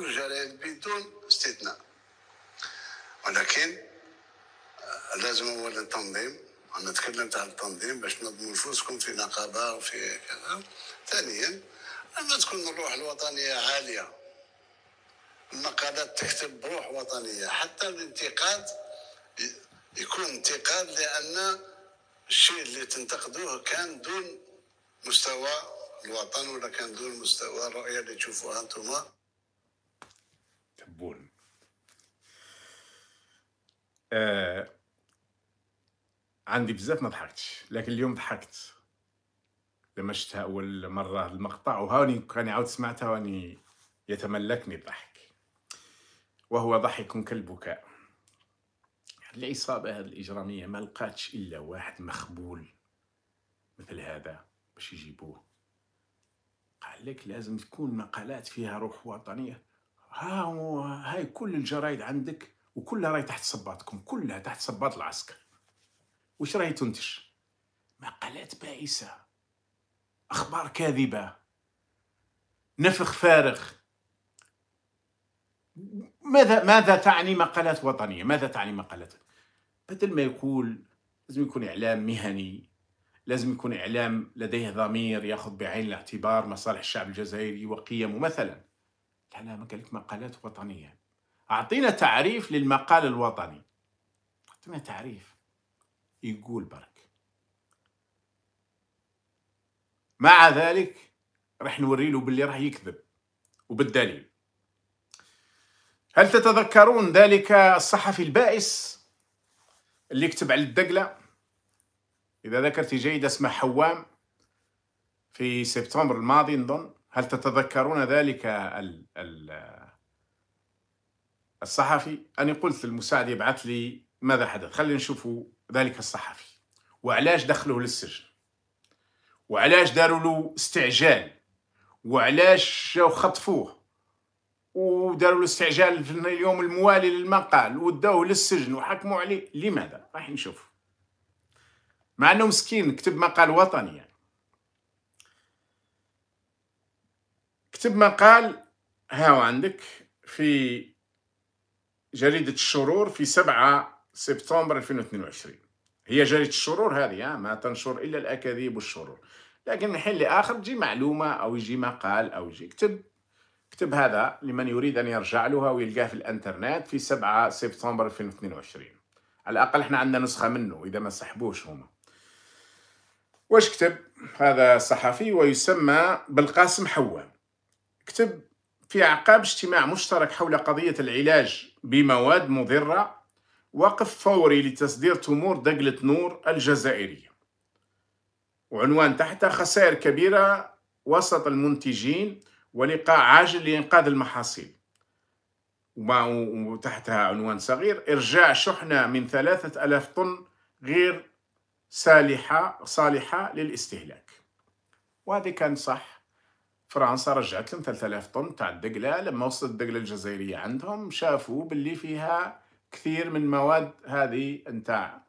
كل الجرائم بدون استثناء ولكن آه، لازم اولا تنظيم انا تكلمت عن التنظيم باش تنظموا نفوسكم في نقابه وفي كذا ثانيا لما تكون الروح الوطنيه عاليه النقابات تكتب بروح وطنيه حتى الانتقاد يكون انتقاد لان الشيء اللي تنتقدوه كان دون مستوى الوطن ولا كان دون مستوى الرؤيه اللي تشوفوها انتم آه عندي بزاف ما ضحكتش لكن اليوم ضحكت لما شفتها اول مره المقطع وهاني كان عاود سمعتها واني يتملكني الضحك وهو ضحك كالبكاء العصابة هذه الإجرامية ما لقاتش إلا واحد مخبول مثل هذا باش يجيبوه قال لك لازم تكون مقالات فيها روح وطنية ها هاي كل الجرايد عندك وكلها راهي تحت صباطكم كلها تحت صباط العسكر واش راهي تنتج مقالات بائسه اخبار كاذبه نفخ فارغ ماذا ماذا تعني مقالات وطنيه ماذا تعني مقالات بدل ما يقول لازم يكون اعلام مهني لازم يكون اعلام لديه ضمير ياخذ بعين الاعتبار مصالح الشعب الجزائري وقيمه مثلا لا لا ما مقالات وطنيه أعطينا تعريف للمقال الوطني أعطينا تعريف يقول برك مع ذلك راح نوري له باللي راح يكذب وبالدليل هل تتذكرون ذلك الصحفي البائس اللي كتب على الدقلة إذا ذكرت جيد اسمه حوام في سبتمبر الماضي نظن هل تتذكرون ذلك ال ال الصحفي أنا قلت للمساعد يبعث لي ماذا حدث خلينا نشوف ذلك الصحفي وعلاش دخلوه للسجن وعلاش داروا له استعجال وعلاش خطفوه وداروا له استعجال في اليوم الموالي للمقال وداوه للسجن وحكموا عليه لماذا راح نشوف مع انه مسكين كتب مقال وطني يعني. كتب مقال هاو عندك في جريدة الشرور في 7 سبتمبر 2022 هي جريدة الشرور هذه ما تنشر إلا الأكاذيب والشرور لكن من حين لآخر تجي معلومة أو يجي مقال أو يجي كتب كتب هذا لمن يريد أن يرجع لها ويلقاه في الانترنت في 7 سبتمبر 2022 على الأقل احنا عندنا نسخة منه إذا ما سحبوش هما واش كتب هذا صحفي ويسمى بالقاسم حوان كتب في أعقاب اجتماع مشترك حول قضية العلاج بمواد مضرة وقف فوري لتصدير تمور دقلة نور الجزائرية وعنوان تحت خسائر كبيرة وسط المنتجين ولقاء عاجل لإنقاذ المحاصيل وتحتها عنوان صغير إرجاع شحنة من ثلاثة ألاف طن غير صالحة صالحة للاستهلاك وهذه كان صح فرنسا رجعت لهم 3000 طن تاع الدقلة لما وصلت الدقلة الجزائرية عندهم شافوا باللي فيها كثير من مواد هذه نتاع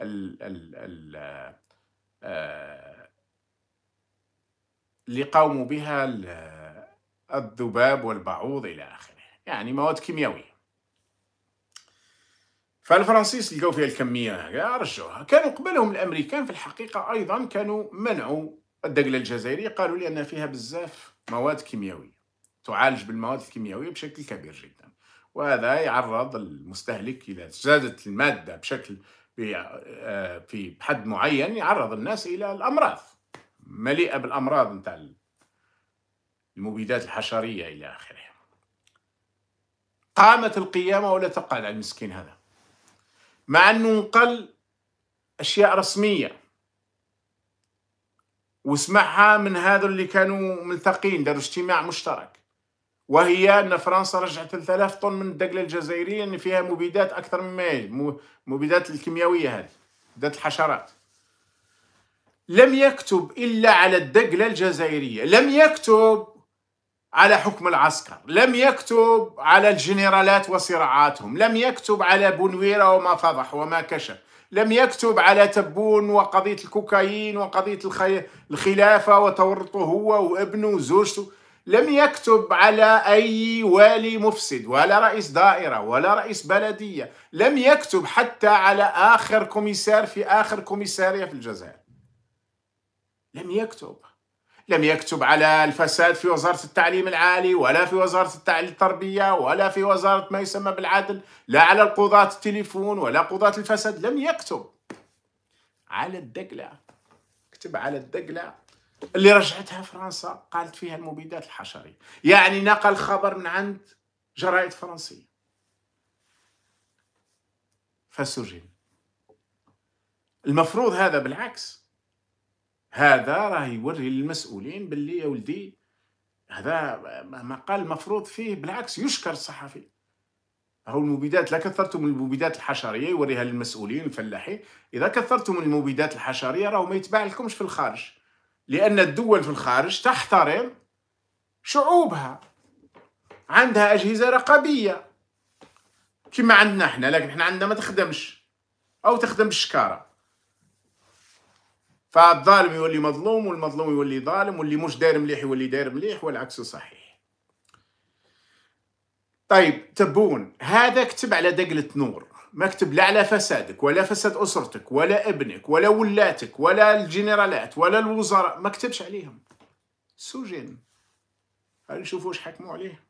ال ال ال آه، اللي قاوموا بها الذباب والبعوض إلى آخره يعني مواد كيميائية فالفرنسيس لقوا فيها الكمية رجعوها كانوا قبلهم الأمريكان في الحقيقة أيضا كانوا منعوا الدقله الجزائريه قالوا لي ان فيها بزاف مواد كيميائيه تعالج بالمواد الكيميائيه بشكل كبير جدا وهذا يعرض المستهلك اذا زادت الماده بشكل آه، في حد معين يعرض الناس الى الامراض مليئه بالامراض نتاع المبيدات الحشريه الى اخره قامت القيامه ولا تقعد على المسكين هذا مع انه نقل اشياء رسميه واسمعها من هذو اللي كانوا ملتقين داروا اجتماع مشترك وهي أن فرنسا رجعت 3000 طن من الدقلة الجزائرية اللي يعني فيها مبيدات أكثر مما يجب مبيدات الكيميائية هذه مبيدات الحشرات لم يكتب إلا على الدقلة الجزائرية لم يكتب على حكم العسكر لم يكتب على الجنرالات وصراعاتهم لم يكتب على بنويرة وما فضح وما كشف لم يكتب على تبون وقضية الكوكايين وقضية الخلافة وتورطه هو وابنه وزوجته لم يكتب على أي والي مفسد ولا رئيس دائرة ولا رئيس بلدية لم يكتب حتى على آخر كوميسار في آخر كوميسارية في الجزائر لم يكتب لم يكتب على الفساد في وزارة التعليم العالي ولا في وزارة التربية ولا في وزارة ما يسمى بالعدل لا على القضاة التليفون ولا قضاة الفساد لم يكتب على الدقلة كتب على الدقلة اللي رجعتها فرنسا قالت فيها المبيدات الحشري يعني نقل خبر من عند جرائد فرنسية فسجن المفروض هذا بالعكس هذا راه يوري للمسؤولين باللي يا ولدي هذا مقال مفروض فيه بالعكس يشكر الصحفي هو المبيدات لا كثرتم من المبيدات الحشريه يوريها للمسؤولين الفلاحين اذا كثرتم من المبيدات الحشريه راهو ما يتباع لكمش في الخارج لان الدول في الخارج تحترم شعوبها عندها اجهزه رقابيه كما عندنا احنا لكن احنا عندنا ما تخدمش او تخدم بالشكاره فالظالم يولي مظلوم والمظلوم يولي ظالم واللي مش داير مليح يولي داير مليح والعكس صحيح طيب تبون هذا كتب على دقلة نور ما كتب لا على فسادك ولا فساد أسرتك ولا ابنك ولا ولاتك ولا الجنرالات ولا الوزراء ما كتبش عليهم سجن هل نشوفوا واش حكموا عليه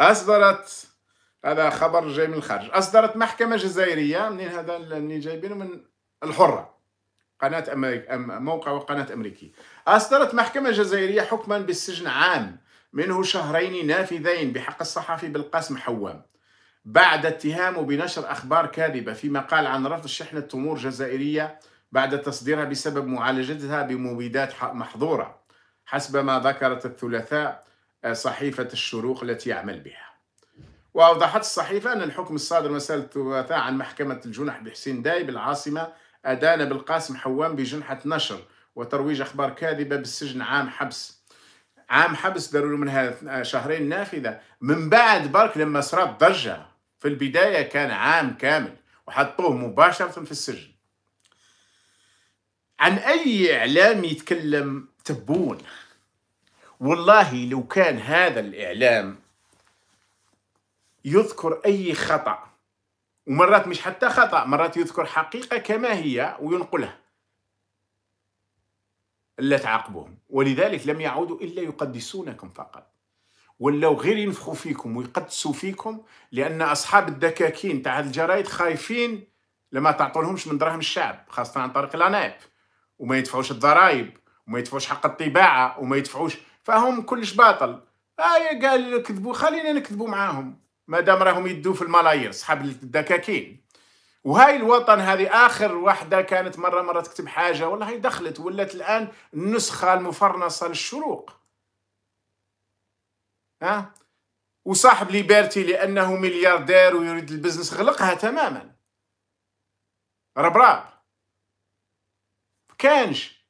أصدرت هذا خبر جاي من الخارج أصدرت محكمة جزائرية منين هذا اللي جايبينه من الحرة قناة أمريك أم موقع وقناة أمريكي أصدرت محكمة جزائرية حكما بالسجن عام منه شهرين نافذين بحق الصحفي بالقاسم حوام بعد اتهامه بنشر أخبار كاذبة فيما قال عن رفض شحنة تمور جزائرية بعد تصديرها بسبب معالجتها بمبيدات محظورة حسب ما ذكرت الثلاثاء آه، صحيفة الشروق التي يعمل بها وأوضحت الصحيفة أن الحكم الصادر مسألة الوفاة عن محكمة الجنح بحسين داي بالعاصمة أدان بالقاسم حوام بجنحة نشر وترويج أخبار كاذبة بالسجن عام حبس عام حبس داروا منها شهرين نافذة من بعد برك لما صارت ضجة في البداية كان عام كامل وحطوه مباشرة في السجن عن أي إعلام يتكلم تبون والله لو كان هذا الإعلام يذكر أي خطأ ومرات مش حتى خطأ مرات يذكر حقيقة كما هي وينقلها لا تعاقبهم ولذلك لم يعودوا إلا يقدسونكم فقط ولاو غير ينفخوا فيكم ويقدسوا فيكم لأن أصحاب الدكاكين تاع الجرايد خايفين لما تعطونهمش من دراهم الشعب خاصة عن طريق الأناب وما يدفعوش الضرائب وما يدفعوش حق الطباعة وما يدفعوش فهم كلش باطل آه قال كذبوا خلينا نكذبوا معاهم مادام راهم يدوا في الملايير صحاب الدكاكين وهاي الوطن هذه اخر وحده كانت مره مره تكتب حاجه والله هي دخلت ولات الان النسخه المفرنصه للشروق ها أه؟ وصاحب ليبرتي لانه ملياردير ويريد البزنس غلقها تماما ربراب كانش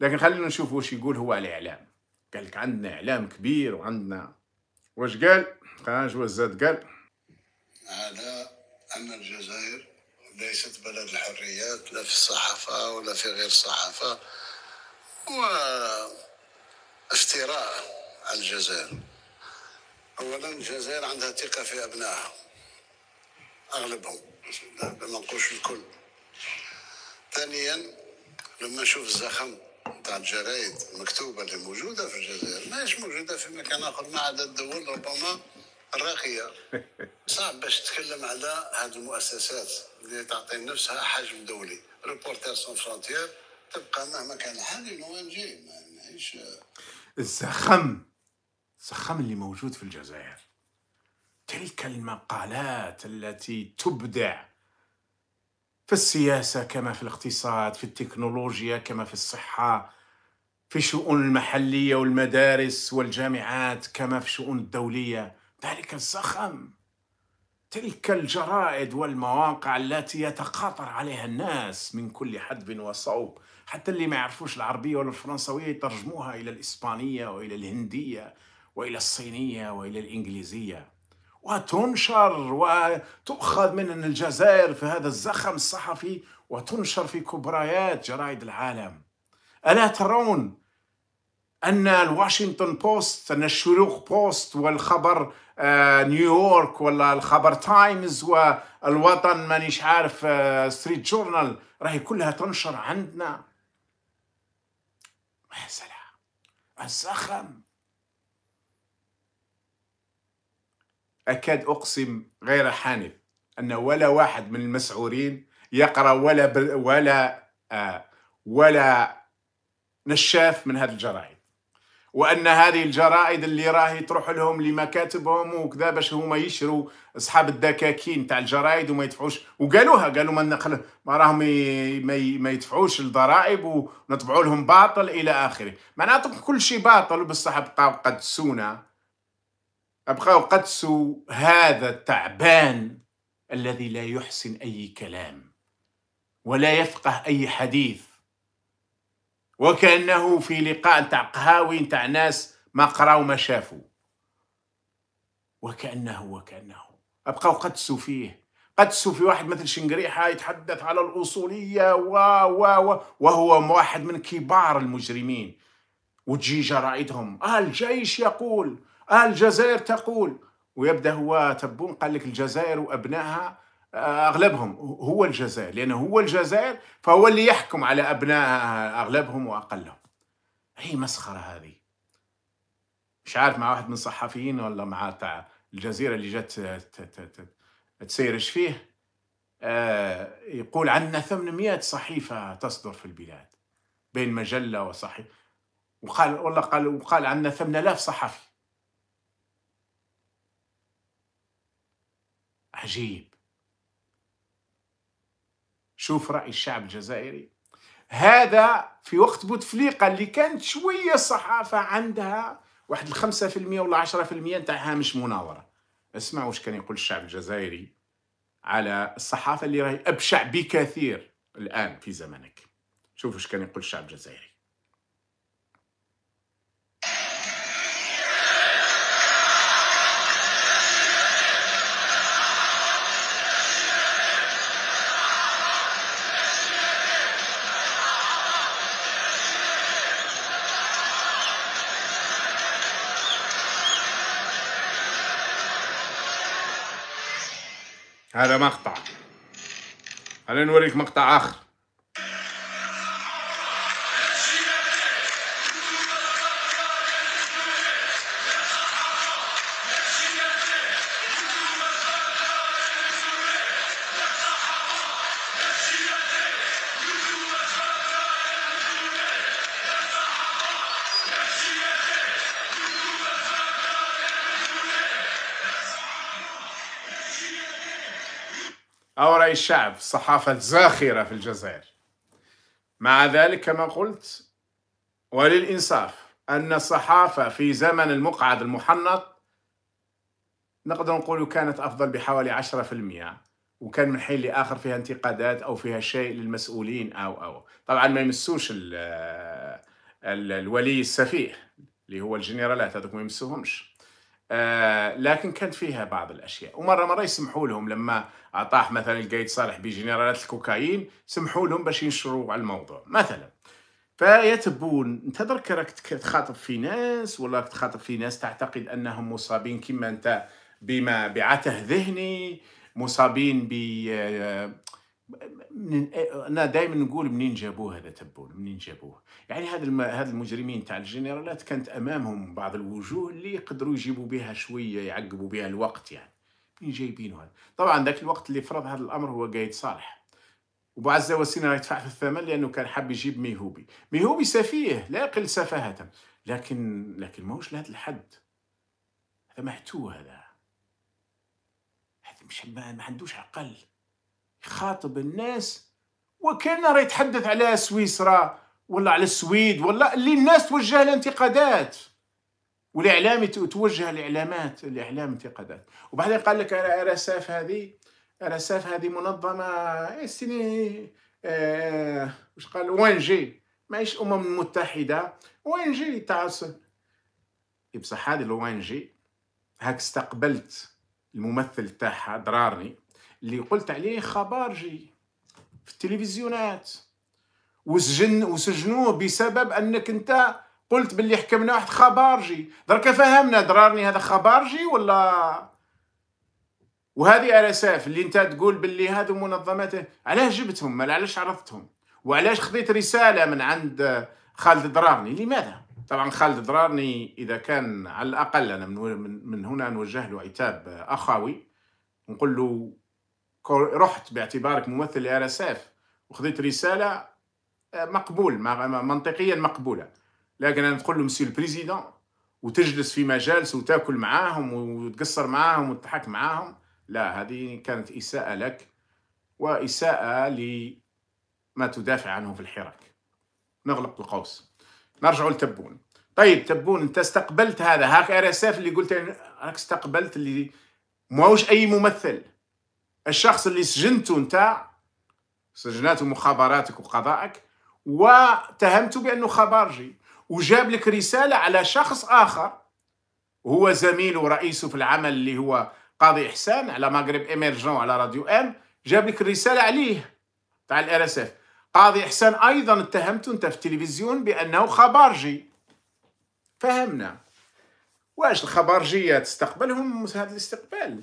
لكن خلينا نشوف واش يقول هو على الاعلام قال لك عندنا اعلام كبير وعندنا واش قال قاج والزاد قال على أن الجزائر ليست بلد الحريات لا في الصحافة ولا في غير الصحافة وافتراء على الجزائر أولا الجزائر عندها ثقة في أبنائها أغلبهم ما نقولش الكل ثانيا لما نشوف الزخم تاع الجرايد المكتوبة اللي موجودة في الجزائر ماهيش موجودة في مكان آخر ما عدا الدول ربما الراقيه صعب باش تتكلم على هذه المؤسسات اللي تعطي نفسها حجم دولي ريبورتير سون فرونتير تبقى مهما كان الحال ان جي ما نعيش الزخم الزخم اللي موجود في الجزائر تلك المقالات التي تبدع في السياسه كما في الاقتصاد في التكنولوجيا كما في الصحه في شؤون المحليه والمدارس والجامعات كما في شؤون الدوليه ذلك الزخم تلك الجرائد والمواقع التي يتقاطر عليها الناس من كل حدب وصوب حتى اللي ما يعرفوش العربية ولا الفرنسوية يترجموها إلى الإسبانية وإلى الهندية وإلى الصينية وإلى الإنجليزية وتنشر وتؤخذ من الجزائر في هذا الزخم الصحفي وتنشر في كبريات جرائد العالم ألا ترون أن الواشنطن بوست أن الشروق بوست والخبر نيويورك آه، ولا الخبر تايمز والوطن مانيش عارف ستريت آه، جورنال راهي كلها تنشر عندنا يا سلام الزخم أكاد أقسم غير حانث أن ولا واحد من المسعورين يقرأ ولا بل ولا آه ولا نشاف من هذه الجرائد وان هذه الجرائد اللي راهي تروح لهم لمكاتبهم وكذا باش هما يشروا اصحاب الدكاكين تاع الجرائد وما يدفعوش وقالوها قالوا ما نقل ما راهم ما يدفعوش الضرائب ونطبعوا لهم باطل الى اخره معناته كل شيء باطل بصح بقاو قدسونا بقاو قدسوا هذا التعبان الذي لا يحسن اي كلام ولا يفقه اي حديث وكانه في لقاء تاع قهاوي تاع ناس ما قراو ما شافوا وكانه وكانه ابقاو قدسوا فيه قدسوا في واحد مثل شنقريحه يتحدث على الاصوليه و و و وهو واحد من كبار المجرمين وتجي جرائدهم آه الجيش يقول آه الجزائر تقول ويبدا هو تبون قال لك الجزائر وابنائها اغلبهم هو الجزائر لانه هو الجزائر فهو اللي يحكم على ابناء اغلبهم واقلهم هي مسخره هذه مش عارف مع واحد من الصحفيين ولا مع تاع الجزيره اللي جت تسيرش فيه آه، يقول عندنا 800 صحيفه تصدر في البلاد بين مجله وصحيفه وقال والله قال وقال عندنا 8000 صحفي عجيب شوف رأي الشعب الجزائري هذا في وقت بوتفليقة اللي كانت شوية الصحافة عندها واحد الخمسة في المية ولا عشرة في المية نتاع هامش مناورة اسمع واش كان يقول الشعب الجزائري على الصحافة اللي راهي أبشع بكثير الآن في زمنك شوف واش كان يقول الشعب الجزائري هذا مقطع خلينا نوريك مقطع آخر رأي الشعب الصحافة الزاخرة في الجزائر مع ذلك كما قلت وللإنصاف أن الصحافة في زمن المقعد المحنط نقدر نقول كانت أفضل بحوالي 10% وكان من حين لآخر فيها انتقادات أو فيها شيء للمسؤولين أو أو طبعا ما يمسوش الـ الـ الولي السفيه اللي هو الجنرالات هذوك ما يمسوهمش آه، لكن كانت فيها بعض الاشياء ومره مره يسمحوا لهم لما اعطاه مثلا القايد صالح بجنرالات الكوكايين سمحوا لهم باش ينشروا على الموضوع مثلا فيا تبون انت درك راك تخاطب في ناس ولا راك تخاطب في ناس تعتقد انهم مصابين كما انت بما بعته ذهني مصابين ب آه، إيه، انا دائما نقول منين جابوه هذا تبون منين جابوه يعني هذا الم... هذا المجرمين تاع الجنرالات كانت امامهم بعض الوجوه اللي يقدروا يجيبوا بها شويه يعقبوا بها الوقت يعني منين جايبينه هذا طبعا ذاك الوقت اللي فرض هذا الامر هو قايد صالح وبعد زوسين راه يدفع في الثمن لانه كان حاب يجيب ميهوبي ميهوبي سفيه لا يقل سفاهه لكن لكن ماهوش لهذا الحد هذا محتو هذا هذا مش ما, ما عندوش عقل يخاطب الناس وكان راه يتحدث على سويسرا ولا على السويد ولا اللي الناس توجه الانتقادات انتقادات والاعلام توجه الاعلامات الاعلام انتقادات وبعدين قال لك ارساف هذه ارساف هذه منظمه إيه سيني آه، واش قال وان جي ماهيش امم المتحده وان جي تاع إيه، بصح هذه الوان جي هاك استقبلت الممثل تاعها ضرارني اللي قلت عليه خبارجي في التلفزيونات وسجن وسجنوه بسبب انك انت قلت باللي حكمنا واحد خبارجي درك فهمنا درارني هذا خبارجي ولا وهذه ارساف اللي انت تقول باللي هذو منظمات علاش جبتهم علاش عرضتهم وعلاش خذيت رساله من عند خالد درارني لماذا طبعا خالد درارني اذا كان على الاقل انا من, من هنا نوجه له عتاب اخوي نقول له رحت باعتبارك ممثل لار اس اف وخذيت رساله آه، مقبول منطقيا مقبوله لكن انا تقول له مسيو البريزيدون وتجلس في مجالس وتاكل معاهم وتقصر معاهم وتضحك معاهم لا هذه كانت اساءه لك واساءه لما تدافع عنه في الحراك نغلق القوس نرجع لتبون طيب تبون انت استقبلت هذا هاك ار اس اف اللي قلت راك استقبلت اللي ماهوش اي ممثل الشخص اللي سجنته انت سجناته مخابراتك وقضائك واتهمته بانه خبرجي وجاب لك رساله على شخص اخر هو زميل ورئيسه في العمل اللي هو قاضي احسان على مغرب ايمرجون على راديو ام جاب لك الرساله عليه تاع الار اس اف قاضي احسان ايضا اتهمته انت في التلفزيون بانه خبرجي فهمنا واش الخبرجيه تستقبلهم هذا الاستقبال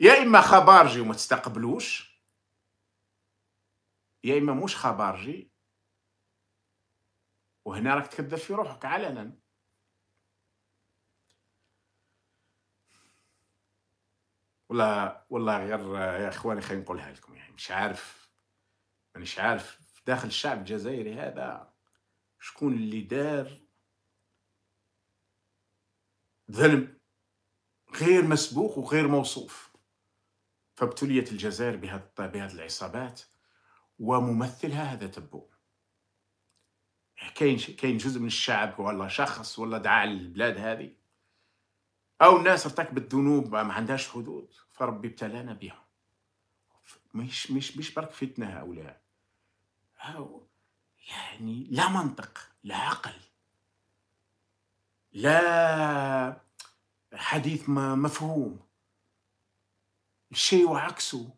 يا اما خبارجي وما تستقبلوش يا اما مش خبارجي وهنا راك تكذب في روحك علنا ولا والله غير يا اخواني خلينا نقولها لكم يعني مش عارف مانيش عارف في داخل الشعب الجزائري هذا شكون اللي دار ذنب غير مسبوق وغير موصوف فابتليت الجزائر بهذه العصابات وممثلها هذا تبو كاين كاين جزء من الشعب ولا شخص ولا دعا للبلاد هذه او الناس ارتكبت ذنوب ما عندهاش حدود فربي ابتلانا بها مش مش مش برك فتنه هؤلاء أو يعني لا منطق لا عقل لا حديث مفهوم الشيء وعكسه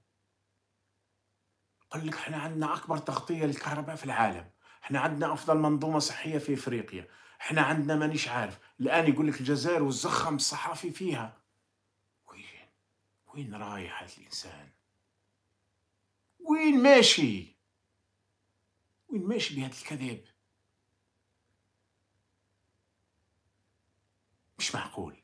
قال لك احنا عندنا اكبر تغطيه للكهرباء في العالم احنا عندنا افضل منظومه صحيه في افريقيا احنا عندنا مانيش عارف الان يقول لك الجزائر والزخم الصحافي فيها وين وين رايح هذا الانسان وين ماشي وين ماشي بهذا الكذب مش معقول